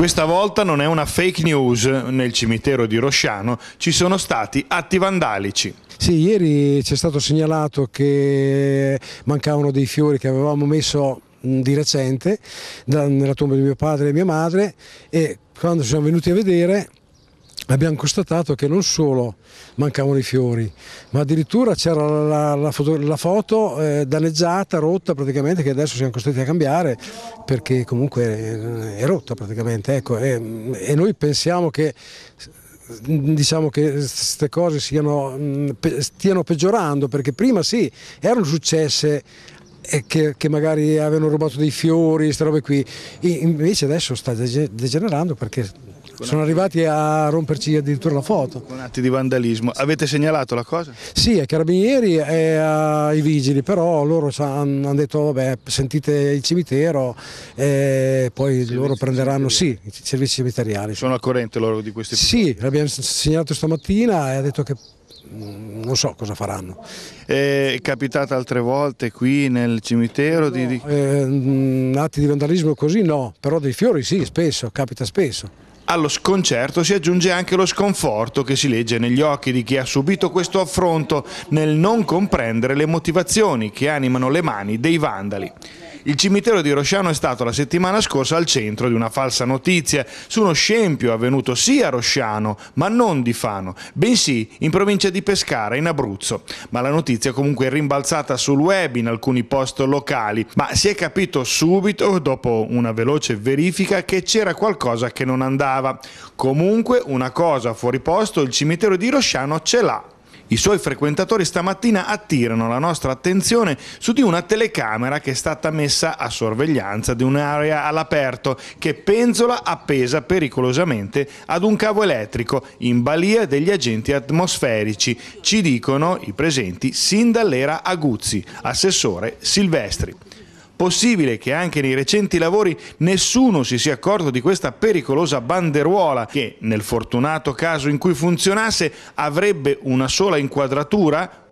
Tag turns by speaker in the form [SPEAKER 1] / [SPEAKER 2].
[SPEAKER 1] Questa volta non è una fake news, nel cimitero di Rosciano ci sono stati atti vandalici.
[SPEAKER 2] Sì, ieri ci è stato segnalato che mancavano dei fiori che avevamo messo mm, di recente nella tomba di mio padre e mia madre e quando ci siamo venuti a vedere abbiamo constatato che non solo mancavano i fiori, ma addirittura c'era la, la, foto, la foto eh, danneggiata, rotta praticamente, che adesso siamo costretti a cambiare perché comunque è, eh, è rotta praticamente. Ecco, è, e noi pensiamo che diciamo che queste cose siano, mm, stiano peggiorando perché prima sì, erano successe eh, che, che, magari avevano rubato dei fiori, queste robe qui, e invece adesso sta degenerando perché sono arrivati a romperci addirittura la foto.
[SPEAKER 1] Con atti di vandalismo. Avete segnalato la
[SPEAKER 2] cosa? Sì, ai carabinieri e ai vigili, però loro hanno detto vabbè sentite il cimitero e poi loro prenderanno sì, i servizi cimiteriali.
[SPEAKER 1] Sono al corrente loro di questi problemi?
[SPEAKER 2] Sì, l'abbiamo segnalato stamattina e ha detto che mm, non so cosa faranno.
[SPEAKER 1] È capitata altre volte qui nel cimitero? No, di...
[SPEAKER 2] eh, mm, atti di vandalismo così no, però dei fiori sì, spesso, capita spesso.
[SPEAKER 1] Allo sconcerto si aggiunge anche lo sconforto che si legge negli occhi di chi ha subito questo affronto nel non comprendere le motivazioni che animano le mani dei vandali. Il cimitero di Rosciano è stato la settimana scorsa al centro di una falsa notizia su uno scempio avvenuto sì a Rosciano, ma non di Fano, bensì in provincia di Pescara, in Abruzzo. Ma la notizia comunque è rimbalzata sul web in alcuni post locali, ma si è capito subito, dopo una veloce verifica, che c'era qualcosa che non andava. Comunque, una cosa fuori posto, il cimitero di Rosciano ce l'ha. I suoi frequentatori stamattina attirano la nostra attenzione su di una telecamera che è stata messa a sorveglianza di un'area all'aperto che penzola appesa pericolosamente ad un cavo elettrico in balia degli agenti atmosferici, ci dicono i presenti sin dall'era Aguzzi, assessore Silvestri. Possibile che anche nei recenti lavori nessuno si sia accorto di questa pericolosa banderuola che, nel fortunato caso in cui funzionasse, avrebbe una sola inquadratura,